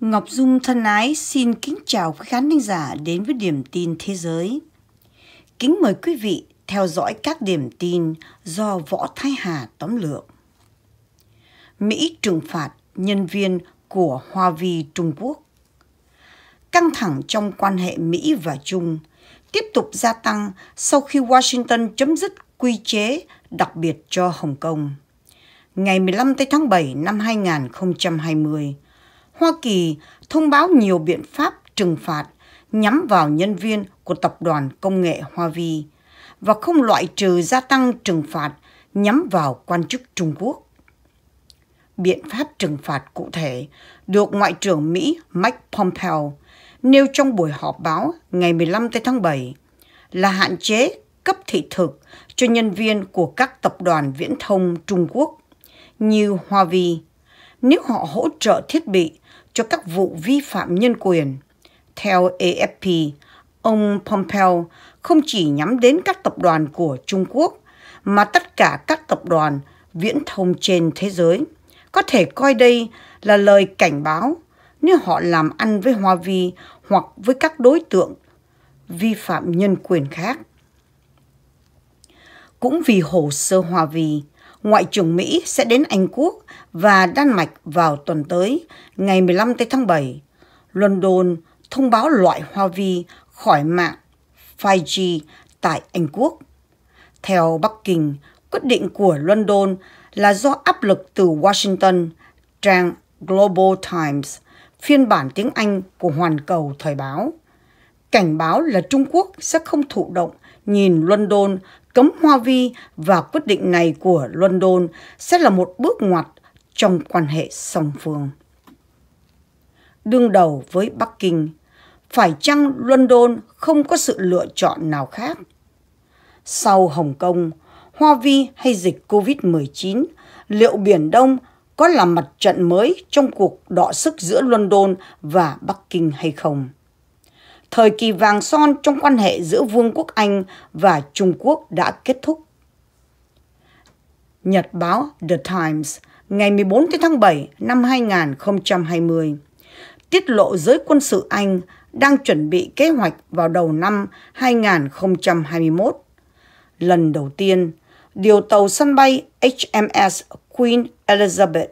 Ngọc Dung thân ái xin kính chào quý khán thính giả đến với điểm tin thế giới. Kính mời quý vị theo dõi các điểm tin do Võ Thái Hà tóm lược. Mỹ trừng phạt nhân viên của Hoa Vi Trung Quốc Căng thẳng trong quan hệ Mỹ và Trung tiếp tục gia tăng sau khi Washington chấm dứt quy chế đặc biệt cho Hồng Kông. Ngày 15 tháng 7 năm 2020, Hoa Kỳ thông báo nhiều biện pháp trừng phạt nhắm vào nhân viên của tập đoàn công nghệ Huawei và không loại trừ gia tăng trừng phạt nhắm vào quan chức Trung Quốc. Biện pháp trừng phạt cụ thể được Ngoại trưởng Mỹ Mike Pompeo nêu trong buổi họp báo ngày 15 tháng 7 là hạn chế cấp thị thực cho nhân viên của các tập đoàn viễn thông Trung Quốc như Huawei nếu họ hỗ trợ thiết bị cho các vụ vi phạm nhân quyền. Theo AFP, ông Pompeo không chỉ nhắm đến các tập đoàn của Trung Quốc, mà tất cả các tập đoàn viễn thông trên thế giới. Có thể coi đây là lời cảnh báo nếu họ làm ăn với Hoa Vi hoặc với các đối tượng vi phạm nhân quyền khác. Cũng vì hồ sơ Hoa Vi, Ngoại trưởng Mỹ sẽ đến Anh Quốc và Đan Mạch vào tuần tới, ngày 15 tháng 7. London thông báo loại Hoa Vi khỏi mạng 5G tại Anh Quốc. Theo Bắc Kinh, quyết định của London là do áp lực từ Washington, trang Global Times, phiên bản tiếng Anh của Hoàn Cầu Thời báo cảnh báo là Trung Quốc sẽ không thụ động nhìn London cấm Hoa Vi và quyết định này của London sẽ là một bước ngoặt trong quan hệ song phương. Đương đầu với Bắc Kinh, phải chăng London không có sự lựa chọn nào khác? Sau Hồng Kông, Hoa Vi hay dịch COVID-19, liệu Biển Đông có là mặt trận mới trong cuộc đọ sức giữa London và Bắc Kinh hay không? thời kỳ vàng son trong quan hệ giữa Vương quốc Anh và Trung Quốc đã kết thúc. Nhật báo The Times ngày 14 tháng 7 năm 2020 tiết lộ giới quân sự Anh đang chuẩn bị kế hoạch vào đầu năm 2021. Lần đầu tiên, điều tàu sân bay HMS Queen Elizabeth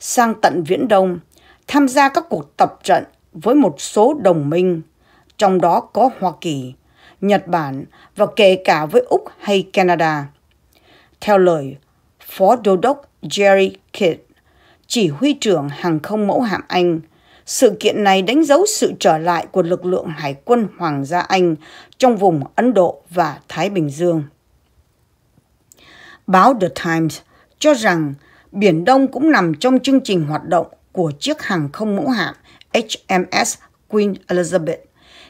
sang tận Viễn Đông tham gia các cuộc tập trận với một số đồng minh trong đó có Hoa Kỳ, Nhật Bản và kể cả với Úc hay Canada. Theo lời Phó Đô đốc Jerry Kidd, chỉ huy trưởng hàng không mẫu hạm Anh, sự kiện này đánh dấu sự trở lại của lực lượng hải quân Hoàng gia Anh trong vùng Ấn Độ và Thái Bình Dương. Báo The Times cho rằng Biển Đông cũng nằm trong chương trình hoạt động của chiếc hàng không mẫu hạm HMS Queen Elizabeth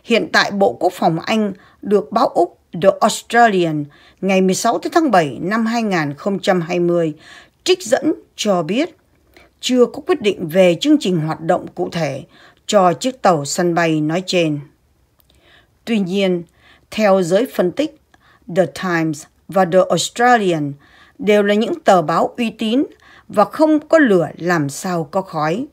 Hiện tại Bộ Quốc phòng Anh được báo Úc The Australian ngày 16 tháng 7 năm 2020 trích dẫn cho biết chưa có quyết định về chương trình hoạt động cụ thể cho chiếc tàu sân bay nói trên. Tuy nhiên, theo giới phân tích, The Times và The Australian đều là những tờ báo uy tín và không có lửa làm sao có khói.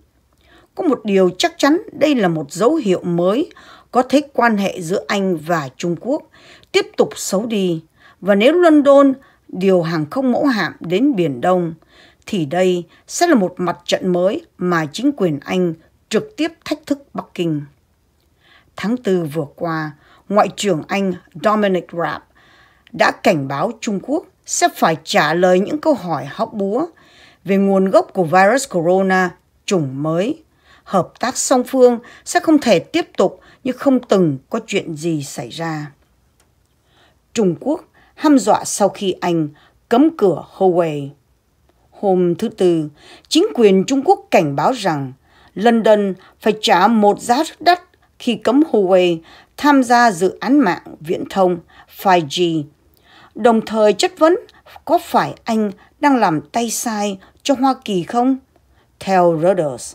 Có một điều chắc chắn đây là một dấu hiệu mới có thấy quan hệ giữa Anh và Trung Quốc tiếp tục xấu đi và nếu London điều hàng không mẫu hạm đến Biển Đông thì đây sẽ là một mặt trận mới mà chính quyền Anh trực tiếp thách thức Bắc Kinh. Tháng 4 vừa qua, Ngoại trưởng Anh Dominic Raab đã cảnh báo Trung Quốc sẽ phải trả lời những câu hỏi hóc búa về nguồn gốc của virus corona chủng mới hợp tác song phương sẽ không thể tiếp tục như không từng có chuyện gì xảy ra. Trung Quốc hăm dọa sau khi Anh cấm cửa Huawei. Hôm thứ Tư, chính quyền Trung Quốc cảnh báo rằng London phải trả một giá rất đắt khi cấm Huawei tham gia dự án mạng viễn thông 5G, đồng thời chất vấn có phải Anh đang làm tay sai cho Hoa Kỳ không? Theo Reuters.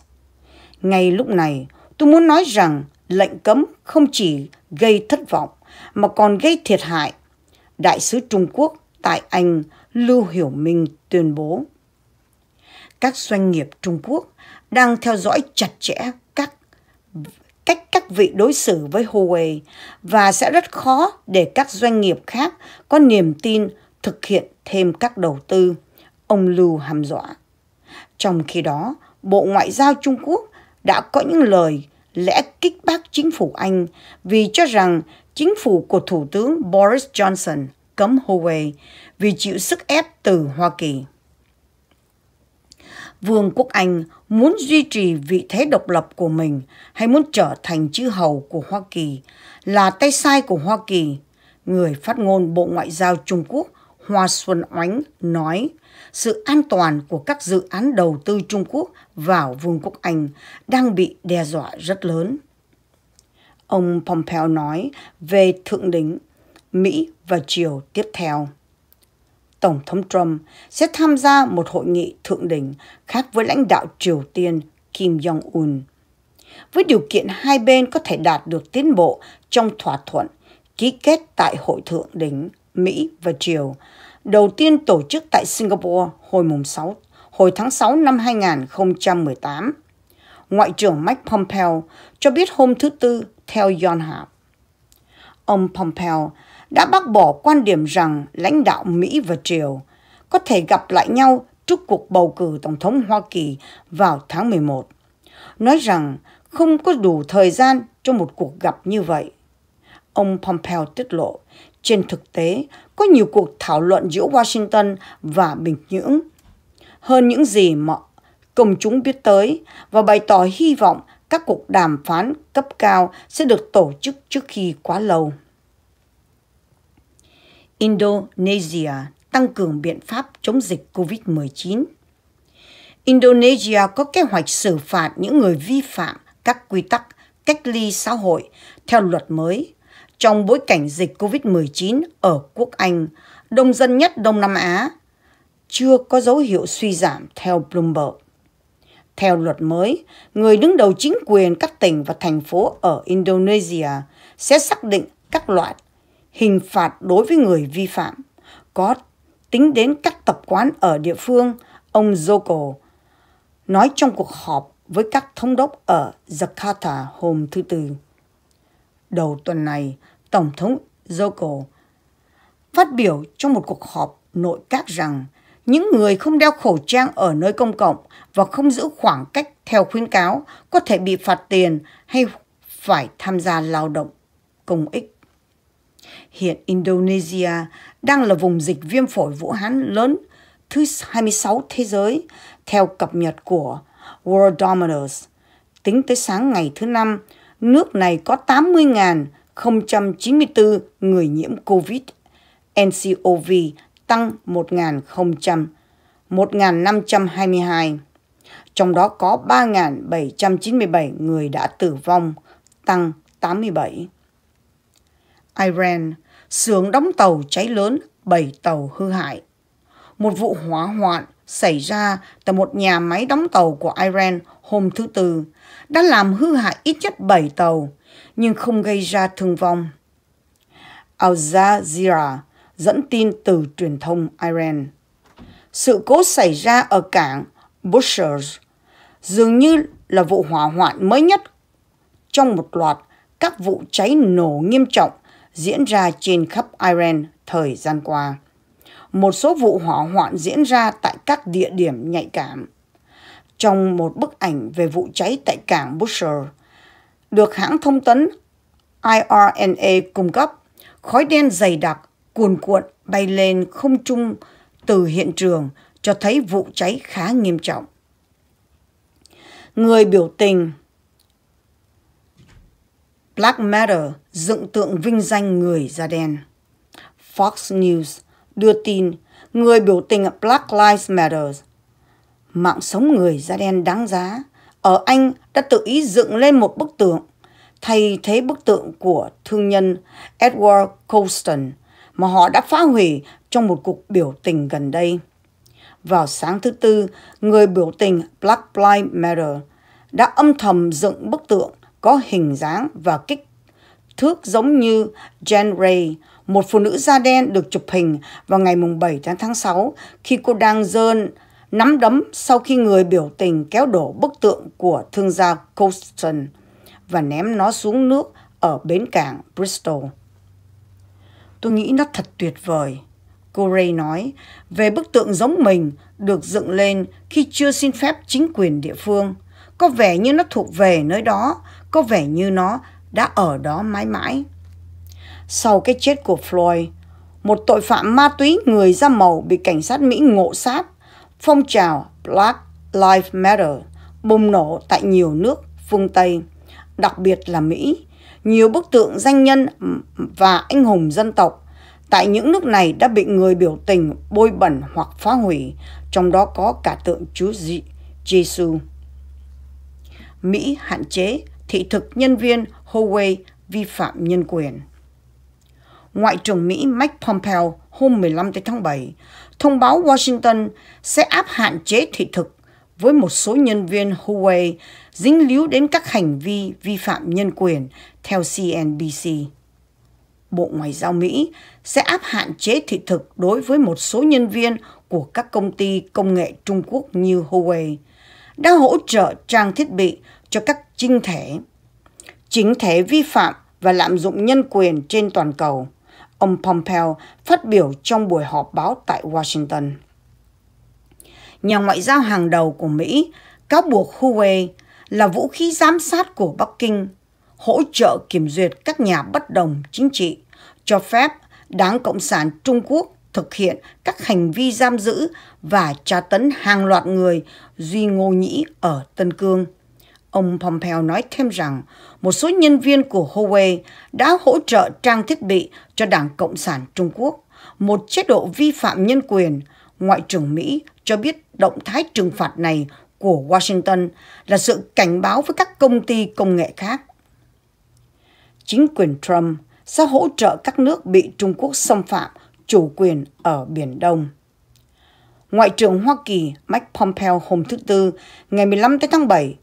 Ngay lúc này, tôi muốn nói rằng lệnh cấm không chỉ gây thất vọng mà còn gây thiệt hại. Đại sứ Trung Quốc tại Anh Lưu Hiểu Minh tuyên bố. Các doanh nghiệp Trung Quốc đang theo dõi chặt chẽ các cách các vị đối xử với Huawei và sẽ rất khó để các doanh nghiệp khác có niềm tin thực hiện thêm các đầu tư, ông Lưu hàm dọa. Trong khi đó, Bộ Ngoại giao Trung Quốc đã có những lời lẽ kích bác chính phủ Anh vì cho rằng chính phủ của Thủ tướng Boris Johnson cấm Huawei vì chịu sức ép từ Hoa Kỳ. Vương quốc Anh muốn duy trì vị thế độc lập của mình hay muốn trở thành chư hầu của Hoa Kỳ là tay sai của Hoa Kỳ. Người phát ngôn Bộ Ngoại giao Trung Quốc Hoa Xuân Oánh nói sự an toàn của các dự án đầu tư Trung Quốc vào Vương quốc Anh đang bị đe dọa rất lớn. Ông Pompeo nói về thượng đỉnh Mỹ và Triều tiếp theo. Tổng thống Trump sẽ tham gia một hội nghị thượng đỉnh khác với lãnh đạo Triều Tiên Kim Jong-un, với điều kiện hai bên có thể đạt được tiến bộ trong thỏa thuận ký kết tại hội thượng đỉnh Mỹ và Triều đầu tiên tổ chức tại Singapore hồi mùng 6 hồi tháng 6 năm 2018. Ngoại trưởng Mike Pompeo cho biết hôm thứ Tư theo Yonhap. Ông Pompeo đã bác bỏ quan điểm rằng lãnh đạo Mỹ và Triều có thể gặp lại nhau trước cuộc bầu cử Tổng thống Hoa Kỳ vào tháng 11, nói rằng không có đủ thời gian cho một cuộc gặp như vậy. Ông Pompeo tiết lộ, trên thực tế có nhiều cuộc thảo luận giữa Washington và Bình Nhưỡng hơn những gì mà công chúng biết tới và bày tỏ hy vọng các cuộc đàm phán cấp cao sẽ được tổ chức trước khi quá lâu. Indonesia tăng cường biện pháp chống dịch COVID-19 Indonesia có kế hoạch xử phạt những người vi phạm các quy tắc cách ly xã hội theo luật mới trong bối cảnh dịch COVID-19 ở quốc Anh, đông dân nhất Đông Nam Á, chưa có dấu hiệu suy giảm theo Bloomberg. Theo luật mới, người đứng đầu chính quyền các tỉnh và thành phố ở Indonesia sẽ xác định các loại hình phạt đối với người vi phạm, có tính đến các tập quán ở địa phương, ông Joko nói trong cuộc họp với các thống đốc ở Jakarta hôm thứ Tư đầu tuần này, Tổng thống Joko phát biểu trong một cuộc họp nội các rằng những người không đeo khẩu trang ở nơi công cộng và không giữ khoảng cách theo khuyến cáo có thể bị phạt tiền hay phải tham gia lao động công ích. Hiện Indonesia đang là vùng dịch viêm phổi Vũ Hán lớn thứ 26 thế giới theo cập nhật của World Dominus. Tính tới sáng ngày thứ Năm, nước này có 80.094 người nhiễm COVID, NCOV tăng 1.000, 1.522. Trong đó có 3.797 người đã tử vong, tăng 87. Iran, xưởng đóng tàu cháy lớn, 7 tàu hư hại. Một vụ hỏa hoạn xảy ra tại một nhà máy đóng tàu của Iran hôm thứ Tư đã làm hư hại ít nhất 7 tàu, nhưng không gây ra thương vong. Al Jazeera dẫn tin từ truyền thông Iran. Sự cố xảy ra ở cảng Bushehr dường như là vụ hỏa hoạn mới nhất trong một loạt các vụ cháy nổ nghiêm trọng diễn ra trên khắp Iran thời gian qua một số vụ hỏa hoạn diễn ra tại các địa điểm nhạy cảm. Trong một bức ảnh về vụ cháy tại cảng Busser, được hãng thông tấn IRNA cung cấp, khói đen dày đặc cuồn cuộn bay lên không trung từ hiện trường cho thấy vụ cháy khá nghiêm trọng. Người biểu tình Black Matter dựng tượng vinh danh người da đen. Fox News đưa tin người biểu tình Black Lives Matter. Mạng sống người da đen đáng giá ở Anh đã tự ý dựng lên một bức tượng thay thế bức tượng của thương nhân Edward Colston mà họ đã phá hủy trong một cuộc biểu tình gần đây. Vào sáng thứ Tư, người biểu tình Black Lives Matter đã âm thầm dựng bức tượng có hình dáng và kích thước giống như Jen Ray, một phụ nữ da đen được chụp hình vào ngày 7 tháng 6 khi cô đang dơn nắm đấm sau khi người biểu tình kéo đổ bức tượng của thương gia Colston và ném nó xuống nước ở bến cảng Bristol. Tôi nghĩ nó thật tuyệt vời. Cô Ray nói về bức tượng giống mình được dựng lên khi chưa xin phép chính quyền địa phương. Có vẻ như nó thuộc về nơi đó, có vẻ như nó đã ở đó mãi mãi sau cái chết của Floyd, một tội phạm ma túy người da màu bị cảnh sát Mỹ ngộ sát, phong trào Black Lives Matter bùng nổ tại nhiều nước phương Tây, đặc biệt là Mỹ. Nhiều bức tượng danh nhân và anh hùng dân tộc tại những nước này đã bị người biểu tình bôi bẩn hoặc phá hủy, trong đó có cả tượng Chúa Dị, Giêsu. Mỹ hạn chế thị thực nhân viên Huawei vi phạm nhân quyền. Ngoại trưởng Mỹ Mike Pompeo hôm 15 tháng 7 thông báo Washington sẽ áp hạn chế thị thực với một số nhân viên Huawei dính líu đến các hành vi vi phạm nhân quyền theo CNBC. Bộ Ngoại giao Mỹ sẽ áp hạn chế thị thực đối với một số nhân viên của các công ty công nghệ Trung Quốc như Huawei đã hỗ trợ trang thiết bị cho các chính thể. Chính thể vi phạm và lạm dụng nhân quyền trên toàn cầu ông Pompeo phát biểu trong buổi họp báo tại Washington. Nhà ngoại giao hàng đầu của Mỹ cáo buộc Huawei là vũ khí giám sát của Bắc Kinh, hỗ trợ kiểm duyệt các nhà bất đồng chính trị, cho phép Đảng Cộng sản Trung Quốc thực hiện các hành vi giam giữ và tra tấn hàng loạt người Duy Ngô Nhĩ ở Tân Cương. Ông Pompeo nói thêm rằng một số nhân viên của Huawei đã hỗ trợ trang thiết bị cho Đảng Cộng sản Trung Quốc, một chế độ vi phạm nhân quyền. Ngoại trưởng Mỹ cho biết động thái trừng phạt này của Washington là sự cảnh báo với các công ty công nghệ khác. Chính quyền Trump sẽ hỗ trợ các nước bị Trung Quốc xâm phạm chủ quyền ở Biển Đông. Ngoại trưởng Hoa Kỳ Mike Pompeo hôm thứ Tư, ngày 15 tháng 7,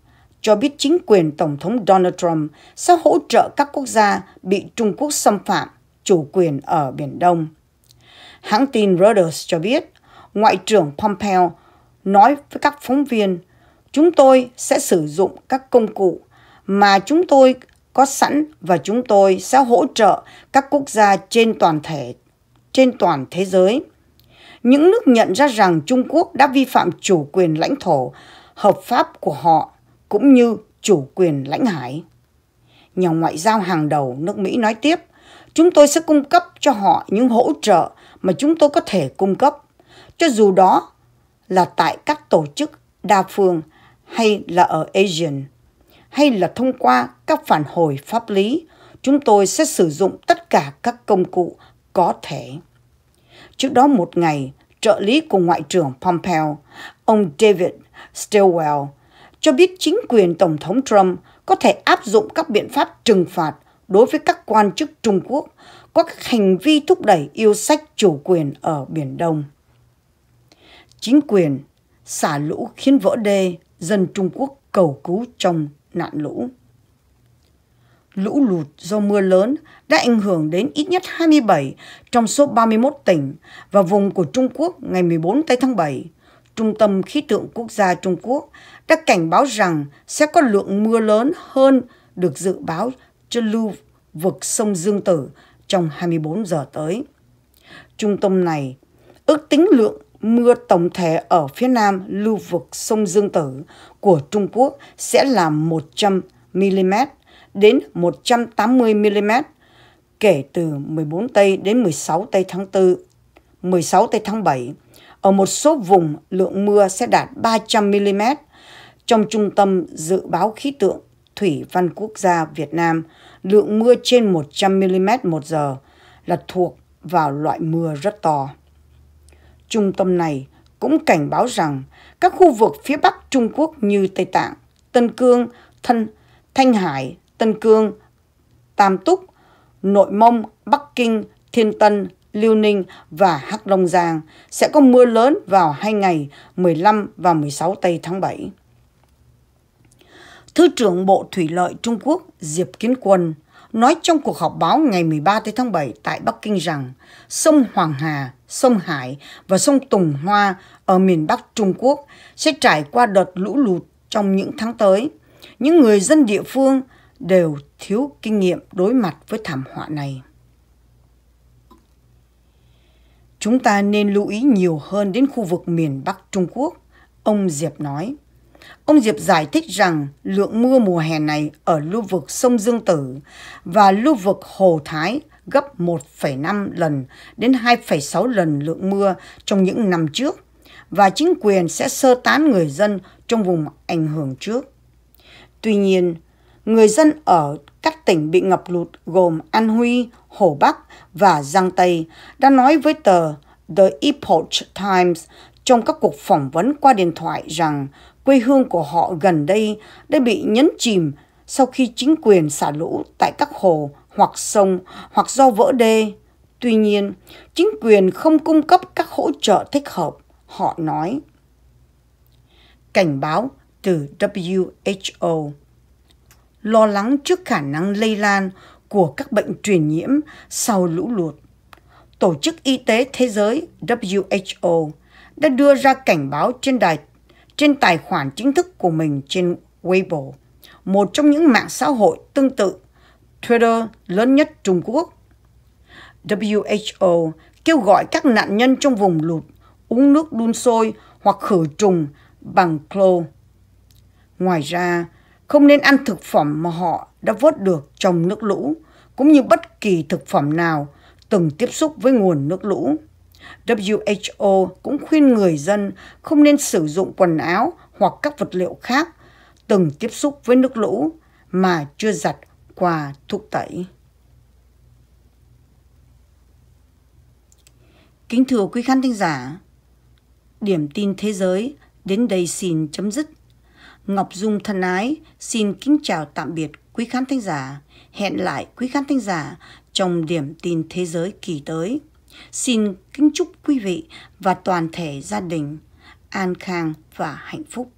cho biết chính quyền Tổng thống Donald Trump sẽ hỗ trợ các quốc gia bị Trung Quốc xâm phạm chủ quyền ở Biển Đông. Hãng tin Reuters cho biết, Ngoại trưởng Pompeo nói với các phóng viên, chúng tôi sẽ sử dụng các công cụ mà chúng tôi có sẵn và chúng tôi sẽ hỗ trợ các quốc gia trên toàn thể trên toàn thế giới. Những nước nhận ra rằng Trung Quốc đã vi phạm chủ quyền lãnh thổ hợp pháp của họ cũng như chủ quyền lãnh hải. Nhà ngoại giao hàng đầu nước Mỹ nói tiếp, chúng tôi sẽ cung cấp cho họ những hỗ trợ mà chúng tôi có thể cung cấp, cho dù đó là tại các tổ chức đa phương hay là ở Asian, hay là thông qua các phản hồi pháp lý, chúng tôi sẽ sử dụng tất cả các công cụ có thể. Trước đó một ngày, trợ lý của Ngoại trưởng Pompeo, ông David Stilwell, cho biết chính quyền Tổng thống Trump có thể áp dụng các biện pháp trừng phạt đối với các quan chức Trung Quốc có các hành vi thúc đẩy yêu sách chủ quyền ở Biển Đông. Chính quyền xả lũ khiến vỡ đê dân Trung Quốc cầu cứu trong nạn lũ. Lũ lụt do mưa lớn đã ảnh hưởng đến ít nhất 27 trong số 31 tỉnh và vùng của Trung Quốc ngày 14 tới tháng 7, Trung tâm Khí tượng Quốc gia Trung Quốc đã cảnh báo rằng sẽ có lượng mưa lớn hơn được dự báo trên lưu vực sông Dương Tử trong 24 giờ tới. Trung tâm này ước tính lượng mưa tổng thể ở phía nam lưu vực sông Dương Tử của Trung Quốc sẽ là 100mm đến 180mm kể từ 14 Tây đến 16 Tây tháng 4, 16 Tây tháng 7 ở một số vùng, lượng mưa sẽ đạt 300mm. Trong Trung tâm Dự báo Khí tượng Thủy văn Quốc gia Việt Nam, lượng mưa trên 100mm một giờ là thuộc vào loại mưa rất to. Trung tâm này cũng cảnh báo rằng các khu vực phía Bắc Trung Quốc như Tây Tạng, Tân Cương, Thân, Thanh Hải, Tân Cương, Tam Túc, Nội Mông, Bắc Kinh, Thiên Tân, Liêu Ninh và Hắc Long Giang sẽ có mưa lớn vào hai ngày 15 và 16 Tây tháng 7. Thứ trưởng Bộ Thủy lợi Trung Quốc Diệp Kiến Quân nói trong cuộc họp báo ngày 13 tây tháng 7 tại Bắc Kinh rằng sông Hoàng Hà, sông Hải và sông Tùng Hoa ở miền Bắc Trung Quốc sẽ trải qua đợt lũ lụt trong những tháng tới. Những người dân địa phương đều thiếu kinh nghiệm đối mặt với thảm họa này. Chúng ta nên lưu ý nhiều hơn đến khu vực miền Bắc Trung Quốc, ông Diệp nói. Ông Diệp giải thích rằng lượng mưa mùa hè này ở lưu vực sông Dương Tử và lưu vực Hồ Thái gấp 1,5 lần đến 2,6 lần lượng mưa trong những năm trước và chính quyền sẽ sơ tán người dân trong vùng ảnh hưởng trước. Tuy nhiên, người dân ở các tỉnh bị ngập lụt gồm An Huy, Hồ Bắc và Giang Tây đã nói với tờ The Epoch Times trong các cuộc phỏng vấn qua điện thoại rằng quê hương của họ gần đây đã bị nhấn chìm sau khi chính quyền xả lũ tại các hồ hoặc sông hoặc do vỡ đê. Tuy nhiên, chính quyền không cung cấp các hỗ trợ thích hợp, họ nói. Cảnh báo từ WHO lo lắng trước khả năng lây lan của các bệnh truyền nhiễm sau lũ lụt. Tổ chức Y tế Thế giới WHO đã đưa ra cảnh báo trên đài trên tài khoản chính thức của mình trên Weibo, một trong những mạng xã hội tương tự Twitter lớn nhất Trung Quốc. WHO kêu gọi các nạn nhân trong vùng lụt uống nước đun sôi hoặc khử trùng bằng clo. Ngoài ra, không nên ăn thực phẩm mà họ đã vớt được trong nước lũ, cũng như bất kỳ thực phẩm nào từng tiếp xúc với nguồn nước lũ. WHO cũng khuyên người dân không nên sử dụng quần áo hoặc các vật liệu khác từng tiếp xúc với nước lũ mà chưa giặt qua thuốc tẩy. Kính thưa quý khán thính giả, điểm tin thế giới đến đây xin chấm dứt. Ngọc Dung thân ái, xin kính chào tạm biệt quý khán thính giả. Hẹn lại quý khán thính giả trong điểm tin thế giới kỳ tới. Xin kính chúc quý vị và toàn thể gia đình an khang và hạnh phúc.